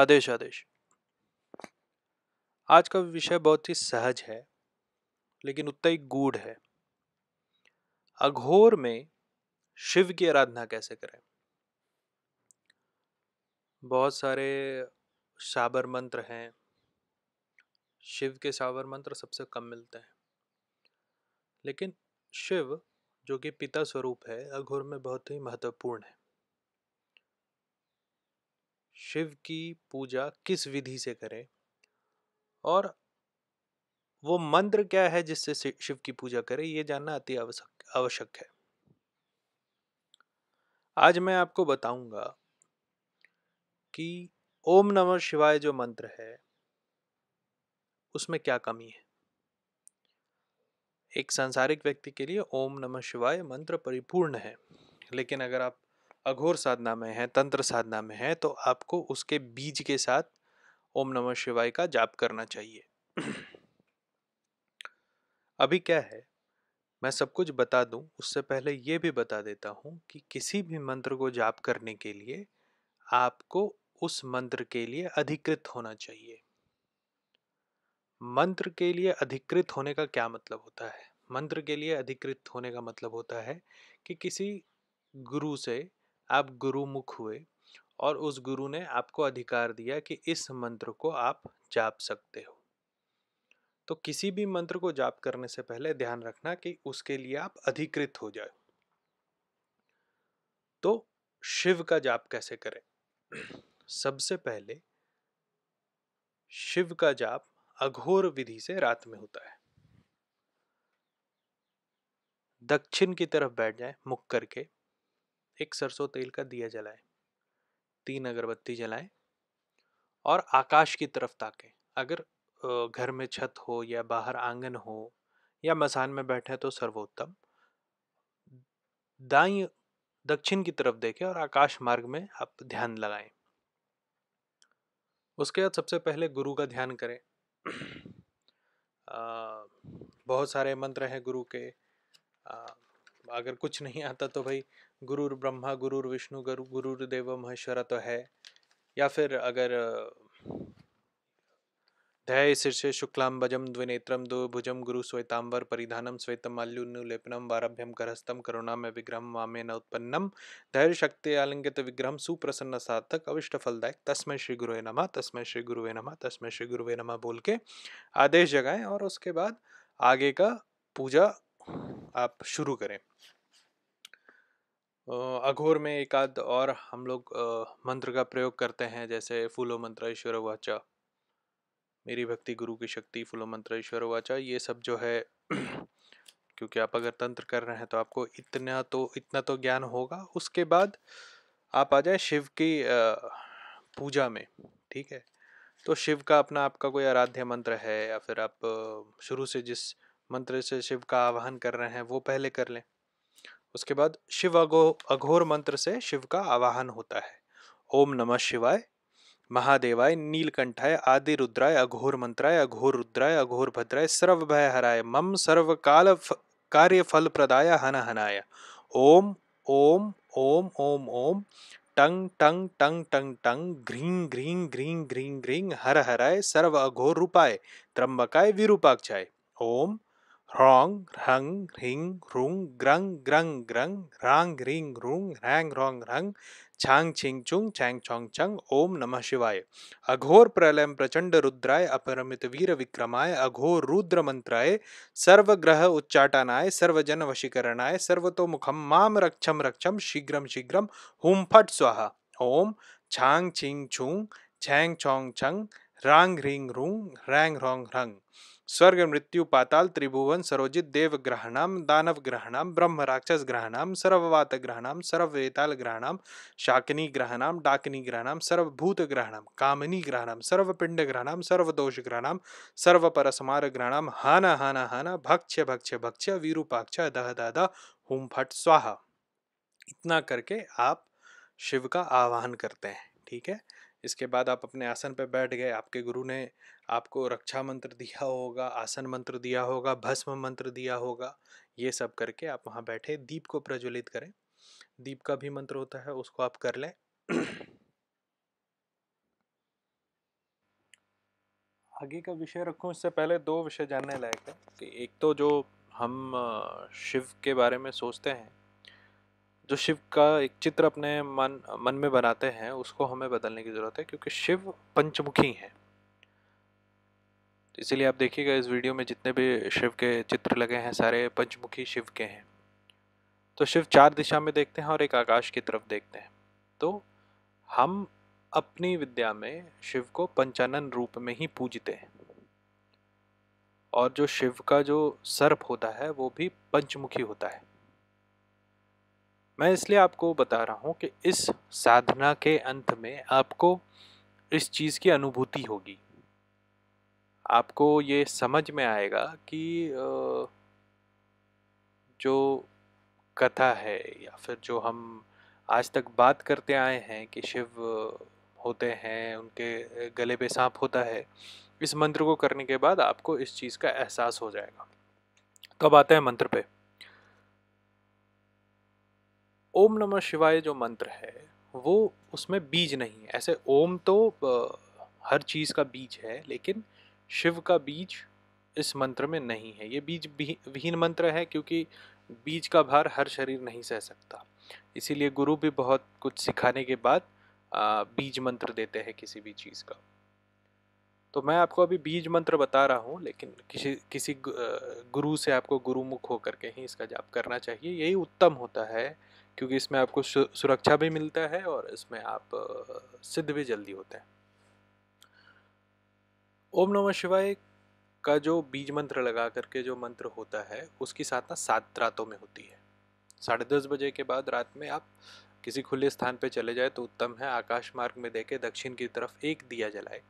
आदेश आदेश आज का विषय बहुत ही सहज है लेकिन उतना ही गूढ़ है अघोर में शिव की आराधना कैसे करें बहुत सारे साबर मंत्र हैं शिव के साबर मंत्र सबसे कम मिलते हैं लेकिन शिव जो कि पिता स्वरूप है अघोर में बहुत ही महत्वपूर्ण है शिव की पूजा किस विधि से करें और वो मंत्र क्या है जिससे शिव की पूजा करें ये जानना अति आवश्यक आवश्यक है आज मैं आपको बताऊंगा कि ओम नमः शिवाय जो मंत्र है उसमें क्या कमी है एक सांसारिक व्यक्ति के लिए ओम नमः शिवाय मंत्र परिपूर्ण है लेकिन अगर आप अघोर साधना में है तंत्र साधना में है तो आपको उसके बीज के साथ ओम नमः शिवाय का जाप करना चाहिए अभी क्या है मैं सब कुछ बता दूं उससे पहले ये भी बता देता हूं कि किसी भी मंत्र को जाप करने के लिए आपको उस मंत्र के लिए अधिकृत होना चाहिए मंत्र के लिए अधिकृत होने का क्या मतलब होता है मंत्र के लिए अधिकृत होने का मतलब होता है कि किसी गुरु से आप गुरुमुख हुए और उस गुरु ने आपको अधिकार दिया कि इस मंत्र को आप जाप सकते हो तो किसी भी मंत्र को जाप करने से पहले ध्यान रखना कि उसके लिए आप अधिकृत हो जाए तो शिव का जाप कैसे करें सबसे पहले शिव का जाप अघोर विधि से रात में होता है दक्षिण की तरफ बैठ जाए मुख करके एक सरसों तेल का दिया जलाए तीन अगरबत्ती जलाए और आकाश की तरफ ताके अगर घर में छत हो या बाहर आंगन हो या मसान में बैठे तो सर्वोत्तम दाई दक्षिण की तरफ देखें और आकाश मार्ग में आप ध्यान लगाएं उसके बाद सबसे पहले गुरु का ध्यान करें आ, बहुत सारे मंत्र हैं गुरु के आ, अगर कुछ नहीं आता तो भाई गुरुर ब्रह्मा गुरुर विष्णु गुरु गुरुर देव तो है या फिर अगर धैय शीर्षे शुक्लाम बजम द्विनेत्रम भुजम गुरु स्वेतांबर परिधानम श्वेतमाल्युनुलेपनम वारभ्यम करहस्तम में विग्रह वामे न उत्पन्नम धैर्य शक्ति आलिंगित विग्रह सुप्रसन्न सार्थक अविष्ट फलदायक तस्मय श्री गुरुवे नमा तस्मय श्री गुरुवे नमा तस्मय श्री गुरुवे नमा बोल के आदेश जगाएं और उसके बाद आगे का पूजा आप शुरू करें अघोर में एक आध और हम लोग मंत्र का प्रयोग करते हैं जैसे फूलो मंत्र ईश्वर वाचा मेरी भक्ति गुरु की शक्ति फूलो मंत्र ईश्वर वाचा ये सब जो है क्योंकि आप अगर तंत्र कर रहे हैं तो आपको इतना तो इतना तो ज्ञान होगा उसके बाद आप आ जाए शिव की पूजा में ठीक है तो शिव का अपना आपका कोई आराध्य मंत्र है या फिर आप शुरू से जिस मंत्र से शिव का आवाहन कर रहे हैं वो पहले कर लें उसके बाद शिव अघो अघोर मंत्र से शिव का आवाहन होता है ओम नमः शिवाय महादेवाय नीलकंठाय आदि रुद्राय अघोर मंत्राय अघोर रुद्राय अघोर भद्राय सर्व भय हराय मम सर्व काल कार्य फल प्रदाय हन हनाय ओम ओम ओम ओम ओम टंग टंग टंग टंग टंग घ्रीं घ्रीं घ्रीं घ्रीं घ्रीं हर हराय सर्व अघोर रूपाय त्र्यंबकाय विरूपाक्षाय ओम wrong, rung, ring, rung, grung, grung, grung, rang, ring, rung, rang, rong, rang, छांग छिंग चुंग छैंग छोंग चंग ओम नमः शिवाय अघोर प्रलय प्रचंड रुद्राय अपरमित वीर विक्रमाय अघोर रुद्र मंत्राय सर्वग्रह उच्चाटनाय सर्वजन वशीकरणाय सर्वतो मुखम माम रक्षम रक्षम शीघ्रम शीघ्रम हुम फट स्वाहा ओम छांग छिंग छुंग छैंग छोंग छंग रांग रिंग रूंग रैंग रोंग रंग स्वर्ग मृत्यु पाताल त्रिभुवन सरोजित देव ग्रहणाम दानव ग्रहणाम ब्रह्म राक्षस ग्रहणाम सर्ववात ग्रहणाम सर्ववेताल ग्रहणाम शाकिनी ग्रहणाम डाकिनी ग्रहणाम सर्वभूत ग्रहणाम कामिनी ग्रहणाम सर्वपिंड ग्रहणाम सर्वदोष ग्रहणाम सर्वपरसमार ग्रहणाम हाना हाना हाना भक्ष्य भक्ष्य भक्ष्य वीरूपाक्ष दह दादा हुम फट स्वाहा इतना करके आप शिव का आवाहन करते हैं ठीक है इसके बाद आप अपने आसन पर बैठ गए आपके गुरु ने आपको रक्षा मंत्र दिया होगा आसन मंत्र दिया होगा भस्म मंत्र दिया होगा ये सब करके आप वहाँ बैठे दीप को प्रज्वलित करें दीप का भी मंत्र होता है उसको आप कर लें आगे का विषय रखूँ इससे पहले दो विषय जानने लायक है कि एक तो जो हम शिव के बारे में सोचते हैं जो शिव का एक चित्र अपने मन मन में बनाते हैं उसको हमें बदलने की ज़रूरत है क्योंकि शिव पंचमुखी हैं इसीलिए आप देखिएगा इस वीडियो में जितने भी शिव के चित्र लगे हैं सारे पंचमुखी शिव के हैं तो शिव चार दिशा में देखते हैं और एक आकाश की तरफ देखते हैं तो हम अपनी विद्या में शिव को पंचानन रूप में ही पूजते हैं और जो शिव का जो सर्प होता है वो भी पंचमुखी होता है मैं इसलिए आपको बता रहा हूँ कि इस साधना के अंत में आपको इस चीज़ की अनुभूति होगी आपको ये समझ में आएगा कि जो कथा है या फिर जो हम आज तक बात करते आए हैं कि शिव होते हैं उनके गले पे सांप होता है इस मंत्र को करने के बाद आपको इस चीज़ का एहसास हो जाएगा कब तो आते हैं मंत्र पे ओम नमः शिवाय जो मंत्र है वो उसमें बीज नहीं है ऐसे ओम तो हर चीज़ का बीज है लेकिन शिव का बीज इस मंत्र में नहीं है ये बीज विहीन मंत्र है क्योंकि बीज का भार हर शरीर नहीं सह सकता इसीलिए गुरु भी बहुत कुछ सिखाने के बाद बीज मंत्र देते हैं किसी भी चीज़ का तो मैं आपको अभी बीज मंत्र बता रहा हूँ लेकिन किसी किसी गुरु से आपको गुरुमुख होकर के ही इसका जाप करना चाहिए यही उत्तम होता है क्योंकि इसमें आपको सुरक्षा भी मिलता है और इसमें आप सिद्ध भी जल्दी होते हैं ओम नमः शिवाय का जो बीज मंत्र लगा करके जो मंत्र होता है उसकी साधना सात रातों में होती है साढ़े दस बजे के बाद रात में आप किसी खुले स्थान पर चले जाए तो उत्तम है आकाश मार्ग में देखे दक्षिण की तरफ एक दिया जलाए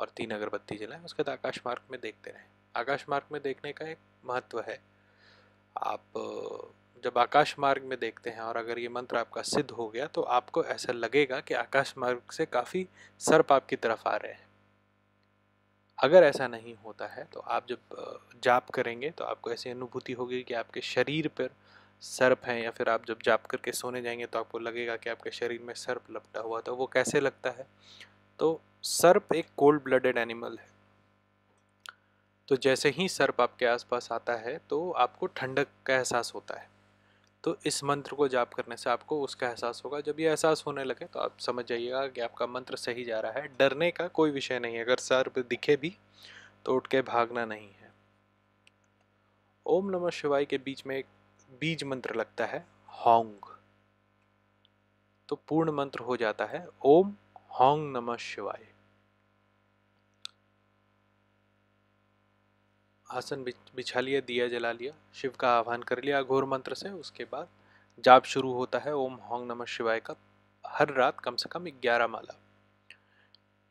और तीन अगरबत्ती जलाएं उसके बाद आकाश मार्ग में देखते रहें आकाश मार्ग में देखने का एक महत्व है आप जब आकाश मार्ग में देखते हैं और अगर ये मंत्र आपका सिद्ध हो गया तो आपको ऐसा लगेगा कि आकाश मार्ग से काफ़ी सर्प आपकी तरफ आ रहे हैं अगर ऐसा नहीं होता है तो आप जब जाप करेंगे तो आपको ऐसी अनुभूति होगी कि आपके शरीर पर सर्प हैं या फिर आप जब जाप करके सोने जाएंगे तो आपको लगेगा कि आपके शरीर में सर्प लपटा हुआ तो वो कैसे लगता है तो सर्प एक कोल्ड ब्लडेड एनिमल है तो जैसे ही सर्प आपके आसपास आता है तो आपको ठंडक का एहसास होता है तो इस मंत्र को जाप करने से आपको उसका एहसास होगा जब ये एहसास होने लगे तो आप समझ जाइएगा कि आपका मंत्र सही जा रहा है डरने का कोई विषय नहीं है अगर सर पर दिखे भी तो उठ के भागना नहीं है ओम नमः शिवाय के बीच में एक बीज मंत्र लगता है होंग तो पूर्ण मंत्र हो जाता है ओम होंग नमः शिवाय आसन बिछा लिया दिया जला लिया शिव का आह्वान कर लिया घोर मंत्र से उसके बाद जाप शुरू होता है ओम होंग नमः शिवाय का हर रात कम से कम ग्यारह माला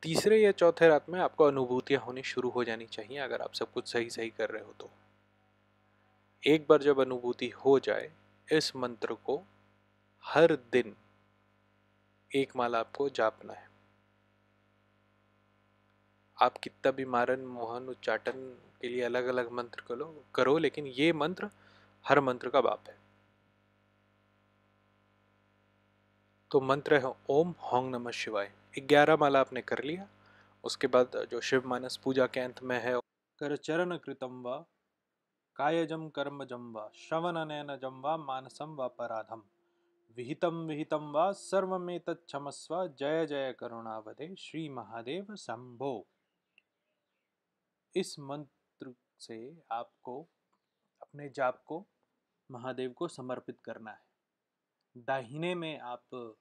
तीसरे या चौथे रात में आपको अनुभूतियाँ होनी शुरू हो जानी चाहिए अगर आप सब कुछ सही सही कर रहे हो तो एक बार जब अनुभूति हो जाए इस मंत्र को हर दिन एक माला आपको जापना है आप कितना भी मारन मोहन उच्चाटन के लिए अलग अलग मंत्र करो करो लेकिन ये मंत्र हर मंत्र का बाप है तो मंत्र है ओम होंग नमः शिवाय ग्यारह माला आपने कर लिया उसके बाद जो शिव मानस पूजा के अंत में है कर चरण कृतम व कायजम कर्म जम व श्रवण नयन जम व मानसम व पराधम विहितम विहितम व सर्व में तत्मस्व जय जय करुणावधे श्री महादेव संभो इस मंत्र से आपको अपने जाप को महादेव को समर्पित करना है दाहिने में आप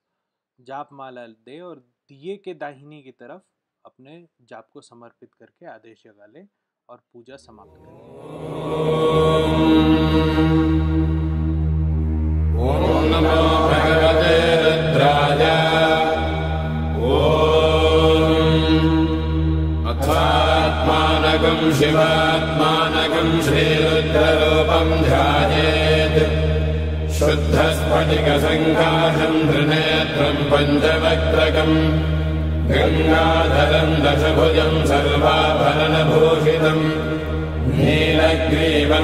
जाप माला दे और दिए के दाहिनी की तरफ अपने जाप को समर्पित करके आदेश लगा लें और पूजा समाप्त करें त्मानकम् शिवात्मानकम् श्रीरुद्ररूपम् ध्यायेत् शुद्धस्फटिकसङ्काशम् त्रिनयत्रम् पञ्चवक्त्रकम् गङ्गाधरम् दशभुजम् सर्वाभरणभूषितम्